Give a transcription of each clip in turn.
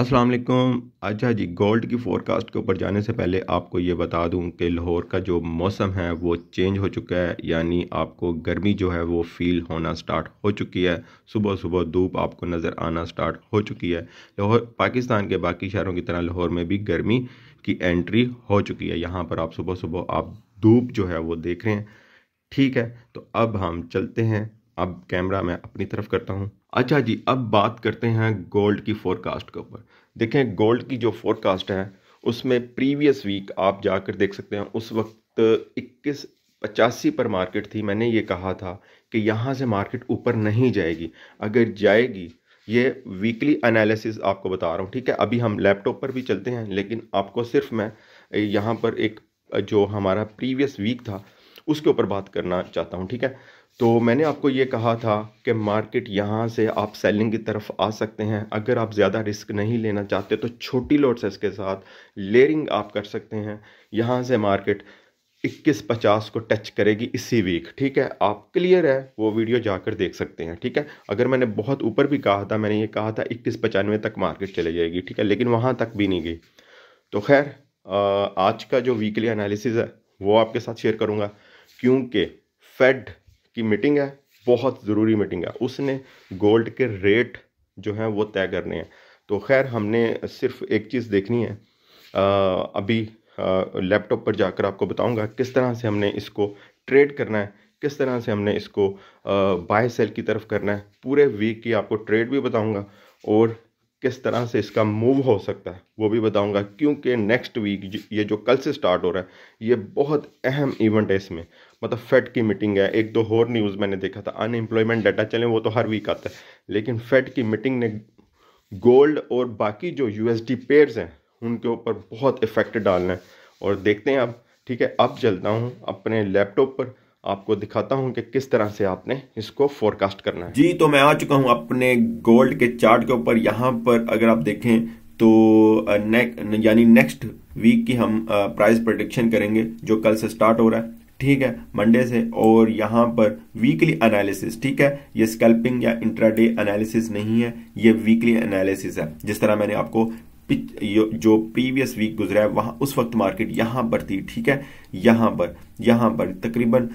अस्सलाम वालेकुम अच्छा जी गोल्ड की फ़ोरकास्ट के ऊपर जाने से पहले आपको ये बता दूं कि लाहौर का जो मौसम है वो चेंज हो चुका है यानी आपको गर्मी जो है वो फ़ील होना स्टार्ट हो चुकी है सुबह सुबह धूप आपको नज़र आना स्टार्ट हो चुकी है लाहौर पाकिस्तान के बाकी शहरों की तरह लाहौर में भी गर्मी की एंट्री हो चुकी है यहाँ पर आप सुबह सुबह आप धूप जो है वो देख रहे हैं ठीक है तो अब हम चलते हैं अब कैमरा मैं अपनी तरफ करता हूँ अच्छा जी अब बात करते हैं गोल्ड की फोरकास्ट के ऊपर देखें गोल्ड की जो फोरकास्ट है उसमें प्रीवियस वीक आप जाकर देख सकते हैं उस वक्त इक्कीस पचासी पर मार्केट थी मैंने ये कहा था कि यहाँ से मार्केट ऊपर नहीं जाएगी अगर जाएगी ये वीकली एनालिसिस आपको बता रहा हूँ ठीक है अभी हम लैपटॉप पर भी चलते हैं लेकिन आपको सिर्फ मैं यहाँ पर एक जो हमारा प्रीवियस वीक था उसके ऊपर बात करना चाहता हूँ ठीक है तो मैंने आपको ये कहा था कि मार्केट यहाँ से आप सेलिंग की तरफ आ सकते हैं अगर आप ज़्यादा रिस्क नहीं लेना चाहते तो छोटी लॉट्सेस के साथ लेयरिंग आप कर सकते हैं यहाँ से मार्केट इक्कीस पचास को टच करेगी इसी वीक ठीक है आप क्लियर है वो वीडियो जाकर देख सकते हैं ठीक है अगर मैंने बहुत ऊपर भी कहा था मैंने ये कहा था इक्कीस पचानवे तक मार्केट चली जाएगी ठीक है लेकिन वहाँ तक भी नहीं गई तो खैर आज का जो वीकली एनालिसिस है वो आपके साथ शेयर करूँगा क्योंकि फेड की मीटिंग है बहुत ज़रूरी मीटिंग है उसने गोल्ड के रेट जो हैं वो तय करने हैं तो खैर हमने सिर्फ एक चीज़ देखनी है आ, अभी लैपटॉप पर जाकर आपको बताऊंगा किस तरह से हमने इसको ट्रेड करना है किस तरह से हमने इसको बाय सेल की तरफ करना है पूरे वीक की आपको ट्रेड भी बताऊंगा और किस तरह से इसका मूव हो सकता है वो भी बताऊंगा क्योंकि नेक्स्ट वीक ये जो कल से स्टार्ट हो रहा है ये बहुत अहम इवेंट है इसमें मतलब फेड की मीटिंग है एक दो और न्यूज़ मैंने देखा था अनएम्प्लॉयमेंट डाटा चले वो तो हर वीक आता है लेकिन फेड की मीटिंग ने गोल्ड और बाकी जो यू पेयर्स हैं उनके ऊपर बहुत इफेक्ट डालना है और देखते हैं अब ठीक है अब चलता हूँ अपने लैपटॉप पर आपको दिखाता हूं कि किस तरह से आपने इसको फोरकास्ट करना है जी तो मैं आ चुका हूं अपने गोल्ड के चार्ट के ऊपर यहां पर अगर आप देखें तो नेक यानी नेक्स्ट वीक की हम प्राइस प्रोडिक्शन करेंगे जो कल से स्टार्ट हो रहा है ठीक है मंडे से और यहाँ पर वीकली एनालिसिस ठीक है ये स्कैल्पिंग या इंट्राडे एनालिसिस नहीं है ये वीकली एनालिसिस है जिस तरह मैंने आपको जो प्रीवियस वीक गुजरा है वहां उस वक्त मार्केट यहां पर थी ठीक है यहां पर यहां पर तकरीबन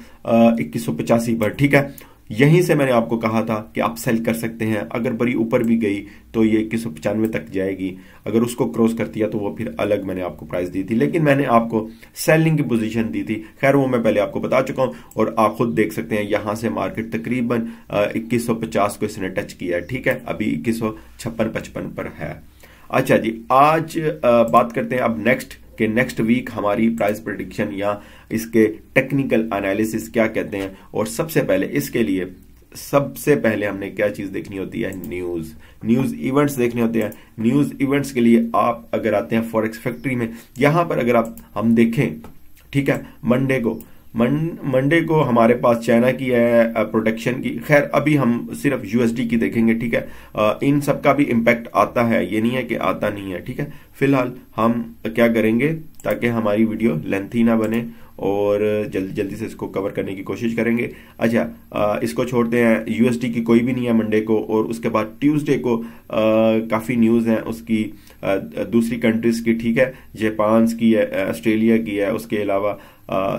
इक्कीस सौ पचासी पर ठीक है यहीं से मैंने आपको कहा था कि आप सेल कर सकते हैं अगर बड़ी ऊपर भी गई तो ये इक्कीस सौ पचानवे तक जाएगी अगर उसको क्रॉस कर दिया तो वो फिर अलग मैंने आपको प्राइस दी थी लेकिन मैंने आपको सेलिंग की पोजीशन दी थी खैर वो मैं पहले आपको बता चुका हूं और आप खुद देख सकते हैं यहां से मार्केट तकरीबन इक्कीस सौ पचास को इसने टच किया है ठीक है अभी इक्कीस सौ छप्पन पचपन पर है अच्छा जी आज बात करते हैं अब नेक्स्ट कि नेक्स्ट वीक हमारी प्राइस प्रडिक्शन या इसके टेक्निकल एनालिसिस क्या कहते हैं और सबसे पहले इसके लिए सबसे पहले हमने क्या चीज देखनी होती है न्यूज न्यूज इवेंट्स देखने होते हैं न्यूज इवेंट्स के लिए आप अगर आते हैं फॉरेक्स फैक्ट्री में यहां पर अगर आप हम देखें ठीक है मंडे को मंडे को हमारे पास चाइना की है प्रोटेक्शन की खैर अभी हम सिर्फ यूएसडी की देखेंगे ठीक है इन सब का भी इम्पैक्ट आता है ये नहीं है कि आता नहीं है ठीक है फिलहाल हम क्या करेंगे ताकि हमारी वीडियो लेंथी ना बने और जल्दी जल्दी से इसको कवर करने की कोशिश करेंगे अच्छा आ, इसको छोड़ते हैं यूएसडी की कोई भी नहीं है मंडे को और उसके बाद ट्यूसडे को काफ़ी न्यूज़ हैं उसकी आ, दूसरी कंट्रीज़ की ठीक है जापान की है ऑस्ट्रेलिया की है उसके अलावा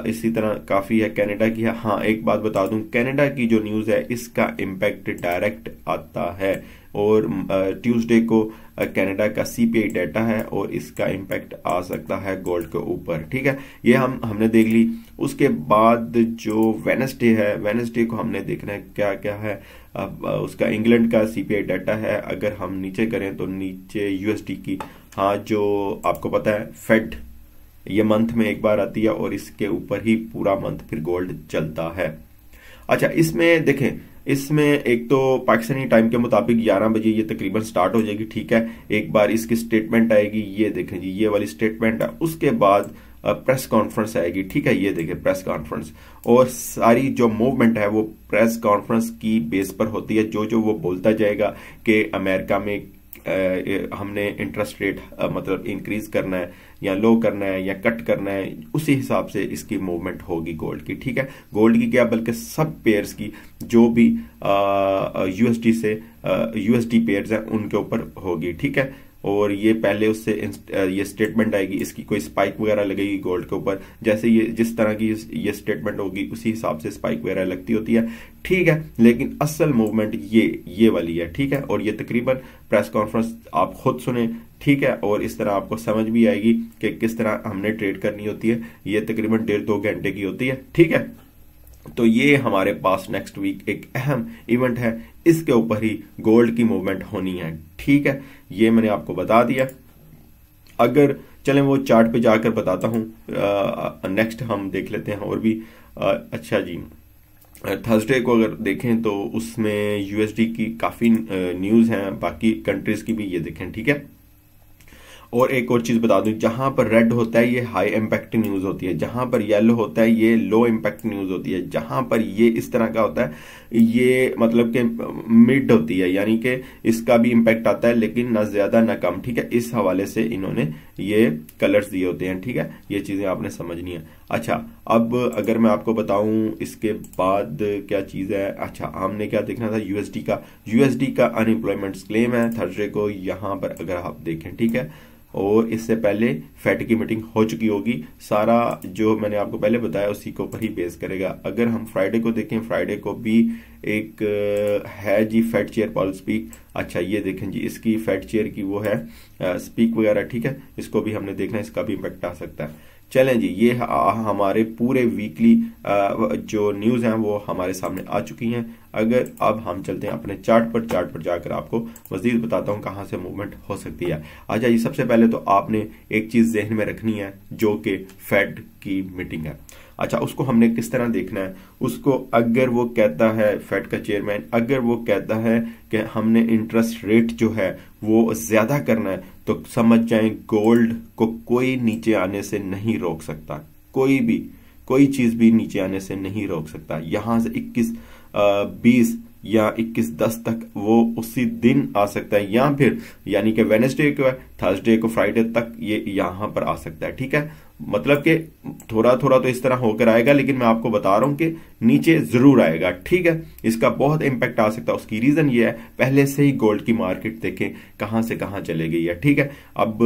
इसी तरह काफ़ी है कनाडा की है हाँ एक बात बता दूं कनाडा की जो न्यूज़ है इसका इम्पैक्ट डायरेक्ट आता है और ट्यूसडे को कनाडा का सीपीआई डाटा है और इसका इम्पैक्ट आ सकता है गोल्ड के ऊपर ठीक है ये हम हमने देख ली उसके बाद जो वेनसडे है वेनसडे को हमने देखना है क्या क्या है अब उसका इंग्लैंड का सीपीआई डाटा है अगर हम नीचे करें तो नीचे यूएसडी की हाँ जो आपको पता है फेड ये मंथ में एक बार आती है और इसके ऊपर ही पूरा मंथ फिर गोल्ड चलता है अच्छा इसमें देखें इसमें एक तो पाकिस्तानी टाइम के मुताबिक ग्यारह बजे ये तकरीबन स्टार्ट हो जाएगी ठीक है एक बार इसकी स्टेटमेंट आएगी ये देखें जी ये वाली स्टेटमेंट है उसके बाद प्रेस कॉन्फ्रेंस आएगी ठीक है ये देखें प्रेस कॉन्फ्रेंस और सारी जो मूवमेंट है वो प्रेस कॉन्फ्रेंस की बेस पर होती है जो जो वो बोलता जाएगा कि अमेरिका में हमने इंटरेस्ट रेट मतलब इंक्रीज करना है या लो करना है या कट करना है उसी हिसाब से इसकी मूवमेंट होगी गोल्ड की ठीक है गोल्ड की क्या बल्कि सब पेयर्स की जो भी यूएसडी से यूएसडी पेयर्स हैं उनके ऊपर होगी ठीक है और ये पहले उससे ये स्टेटमेंट आएगी इसकी कोई स्पाइक वगैरह लगेगी गोल्ड के ऊपर जैसे ये जिस तरह की ये स्टेटमेंट होगी उसी हिसाब से स्पाइक वगैरह लगती होती है ठीक है लेकिन असल मूवमेंट ये ये वाली है ठीक है और ये तकरीबन प्रेस कॉन्फ्रेंस आप खुद सुने ठीक है और इस तरह आपको समझ भी आएगी कि किस तरह हमने ट्रेड करनी होती है ये तकरीबन डेढ़ दो घंटे की होती है ठीक है तो ये हमारे पास नेक्स्ट वीक एक अहम इवेंट है इसके ऊपर ही गोल्ड की मूवमेंट होनी है ठीक है ये मैंने आपको बता दिया अगर चलें वो चार्ट पे जाकर बताता हूं नेक्स्ट हम देख लेते हैं और भी आ, अच्छा जी थर्सडे को अगर देखें तो उसमें यूएसडी की काफ़ी न्यूज़ है बाकी कंट्रीज़ की भी ये देखें ठीक है और एक और चीज़ बता दूं जहां पर रेड होता है ये हाई इम्पैक्ट न्यूज़ होती है जहां पर येलो होता है ये लो इम्पैक्ट न्यूज़ होती है जहां पर ये इस तरह का होता है ये मतलब के मिड होती है यानी कि इसका भी इम्पैक्ट आता है लेकिन ना ज़्यादा ना कम ठीक है इस हवाले से इन्होंने ये कलर्स दिए होते हैं ठीक है ये चीज़ें आपने समझनी है अच्छा अब अगर मैं आपको बताऊं इसके बाद क्या चीज़ है अच्छा हमने क्या देखना था यूएसडी का यूएसडी का अनएम्प्लॉयमेंट क्लेम है थर्सडे को यहां पर अगर आप देखें ठीक है और इससे पहले फैट की मीटिंग हो चुकी होगी सारा जो मैंने आपको पहले बताया उसी के ऊपर ही बेस करेगा अगर हम फ्राइडे को देखें फ्राइडे को भी एक है जी फैट चेयर पॉल स्पीक अच्छा ये देखें जी इसकी फैट चेयर की वो है स्पीक वगैरह ठीक है इसको भी हमने देखना इसका भी इम्पेक्ट आ सकता है चलें जी ये हमारे पूरे वीकली जो न्यूज़ हैं वो हमारे सामने आ चुकी हैं अगर अब हम चलते हैं अपने चार्ट पर चार्ट पर जाकर आपको मजीद बताता हूँ कहां से मूवमेंट हो सकती है अच्छा जी सबसे पहले तो आपने एक चीज़ जहन में रखनी है जो कि फेड की मीटिंग है अच्छा उसको हमने किस तरह देखना है उसको अगर वो कहता है फेड का चेयरमैन अगर वो कहता है कि हमने इंटरेस्ट रेट जो है वो ज़्यादा करना है तो समझ जाए गोल्ड को कोई नीचे आने से नहीं रोक सकता कोई भी कोई चीज भी नीचे आने से नहीं रोक सकता यहां से 21 बीस या 21 दस तक वो उसी दिन आ सकता है या फिर यानी कि वेनेसडे को थर्सडे को फ्राइडे तक ये यहां पर आ सकता है ठीक है मतलब कि थोड़ा थोड़ा तो इस तरह होकर आएगा लेकिन मैं आपको बता रहा हूं कि नीचे जरूर आएगा ठीक है इसका बहुत इंपैक्ट आ सकता है उसकी रीजन ये है पहले से ही गोल्ड की मार्केट देखें कहां से कहां चले गई है ठीक है अब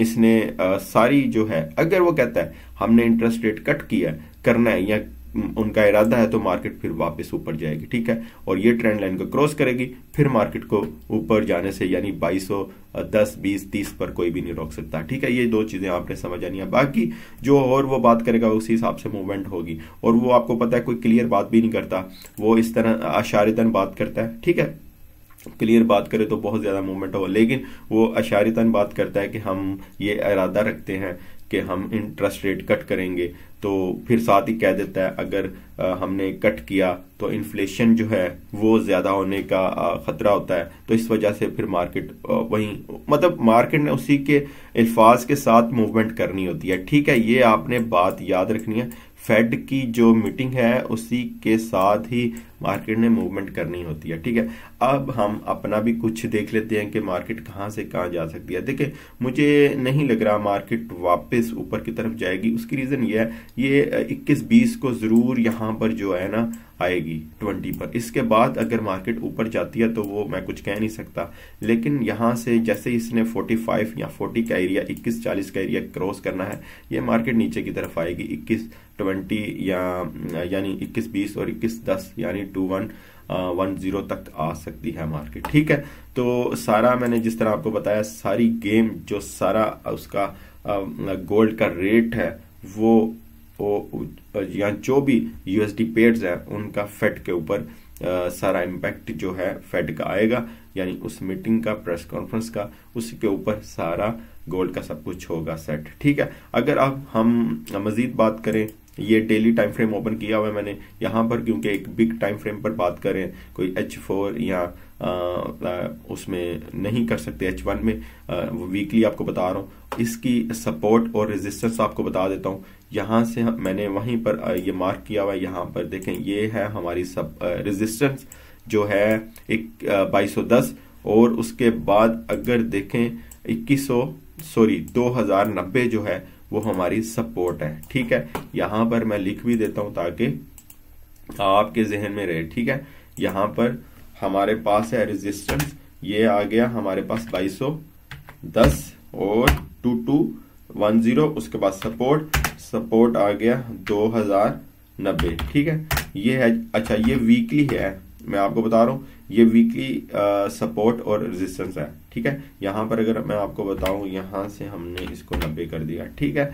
इसने आ, सारी जो है अगर वो कहता है हमने इंटरेस्ट रेट कट किया करना है या उनका इरादा है तो मार्केट फिर वापस ऊपर जाएगी ठीक है और ये ट्रेंड लाइन को क्रॉस करेगी फिर मार्केट को ऊपर जाने से यानी 2210 20 30 पर कोई भी नहीं रोक सकता ठीक है ये दो चीज़ें आपने समझ आनी है बाकी जो और वो बात करेगा उसी हिसाब से मूवमेंट होगी और वो आपको पता है कोई क्लियर बात भी नहीं करता वो इस तरह अशारितन बात करता है ठीक है क्लियर बात करें तो बहुत ज़्यादा मूवमेंट होगा लेकिन वो अशारितन बात करता है कि हम ये इरादा रखते हैं कि हम इंटरेस्ट रेट कट करेंगे तो फिर साथ ही कह देता है अगर हमने कट किया तो इन्फ्लेशन जो है वो ज़्यादा होने का ख़तरा होता है तो इस वजह से फिर मार्केट वहीं मतलब मार्केट ने उसी के अल्फाज के साथ मूवमेंट करनी होती है ठीक है ये आपने बात याद रखनी है फेड की जो मीटिंग है उसी के साथ ही मार्केट ने मूवमेंट करनी होती है ठीक है अब हम अपना भी कुछ देख लेते हैं कि मार्केट कहाँ से कहाँ जा सकती है देखिए मुझे नहीं लग रहा मार्केट वापस ऊपर की तरफ जाएगी उसकी रीज़न ये है ये 21-20 को ज़रूर यहां पर जो है ना आएगी ट्वेंटी पर इसके बाद अगर मार्केट ऊपर जाती है तो वो मैं कुछ कह नहीं सकता लेकिन यहाँ से जैसे इसने फोर्टी फाइव या फोर्टी का एरिया इक्कीस चालीस का एरिया क्रॉस करना है ये मार्केट नीचे की तरफ आएगी इक्कीस ट्वेंटी या यानी इक्कीस बीस और इक्कीस दस यानी टू वन वन जीरो तक आ सकती है मार्केट ठीक है तो सारा मैंने जिस तरह आपको बताया सारी गेम जो सारा उसका गोल्ड का रेट है वो या जो भी यूएसडी पेड्स है उनका फेड के ऊपर सारा इम्पैक्ट जो है फेड का आएगा यानी उस मीटिंग का प्रेस कॉन्फ्रेंस का उसके ऊपर सारा गोल्ड का सब कुछ होगा सेट ठीक है अगर अब हम मजीद बात करें ये डेली टाइम फ्रेम ओपन किया हुआ है मैंने यहाँ पर क्योंकि एक बिग टाइम फ्रेम पर बात करें कोई एच फोर या उसमें नहीं कर सकते एच वन में वीकली आपको बता रहा हूँ इसकी सपोर्ट और रेजिस्टेंस आपको बता देता हूँ यहाँ से मैंने वहीं पर ये मार्क किया हुआ है यहाँ पर देखें ये है हमारी सब रेजिस्टेंस जो है एक बाईस और उसके बाद अगर देखें इक्कीस सॉरी दो हजार नब्बे जो है वो हमारी सपोर्ट है ठीक है यहां पर मैं लिख भी देता हूं ताकि आपके जहन में रहे ठीक है यहां पर हमारे पास है रेजिस्टेंस ये आ गया हमारे पास बाईस दस और टू टू वन जीरो उसके बाद सपोर्ट सपोर्ट आ गया दो हजार नब्बे ठीक है ये है अच्छा ये वीकली है मैं आपको बता रहा हूँ ये वीकली सपोर्ट और रेजिस्टेंस है ठीक है यहाँ पर अगर मैं आपको बताऊं यहाँ से हमने इसको नब्बे कर दिया ठीक है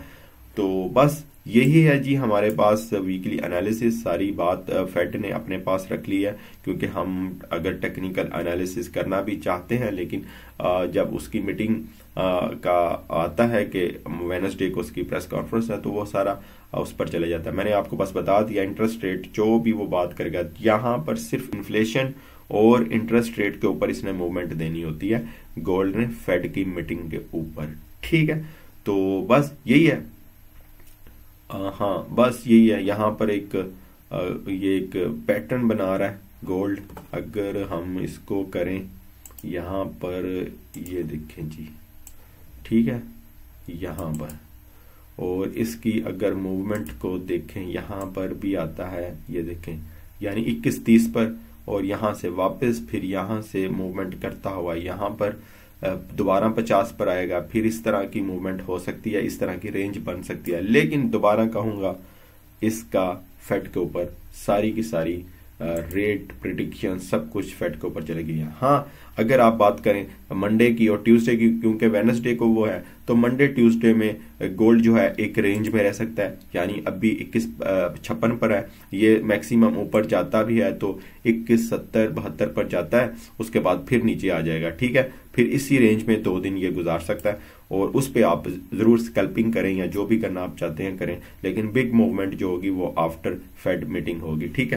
तो बस यही है जी हमारे पास वीकली एनालिसिस सारी बात फेड ने अपने पास रख ली है क्योंकि हम अगर टेक्निकल एनालिसिस करना भी चाहते हैं लेकिन जब उसकी मीटिंग का आता है कि वेनसडे को उसकी प्रेस कॉन्फ्रेंस है तो वो सारा उस पर चले जाता है मैंने आपको बस बता दिया इंटरेस्ट रेट जो भी वो बात करेगा यहाँ पर सिर्फ इन्फ्लेशन और इंटरेस्ट रेट के ऊपर इसने मूवमेंट देनी होती है गोल्ड ने फेड की मीटिंग के ऊपर ठीक है तो बस यही है आ, हाँ बस यही है यहां पर एक आ, ये एक पैटर्न बना रहा है गोल्ड अगर हम इसको करें यहां पर ये देखें जी ठीक है यहां पर और इसकी अगर मूवमेंट को देखें यहां पर भी आता है ये देखें यानी इक्कीस तीस पर और यहाँ से वापस फिर यहाँ से मूवमेंट करता हुआ यहाँ पर दोबारा पचास पर आएगा फिर इस तरह की मूवमेंट हो सकती है इस तरह की रेंज बन सकती है लेकिन दोबारा कहूँगा इसका फेट के ऊपर सारी की सारी रेट प्रिडिक्शन सब कुछ फेड के ऊपर चलेगी हाँ अगर आप बात करें मंडे की और ट्यूसडे की क्योंकि वेनसडे को वो है तो मंडे ट्यूसडे में गोल्ड जो है एक रेंज में रह सकता है यानी अभी इक्कीस छप्पन पर है ये मैक्सिमम ऊपर जाता भी है तो इक्कीस सत्तर बहत्तर पर जाता है उसके बाद फिर नीचे आ जाएगा ठीक है फिर इसी रेंज में दो दिन ये गुजार सकता है और उस पर आप ज़रूर स्कैल्पिंग करें या जो भी करना आप चाहते हैं करें लेकिन बिग मूवमेंट जो होगी वो आफ्टर फेड मीटिंग होगी ठीक है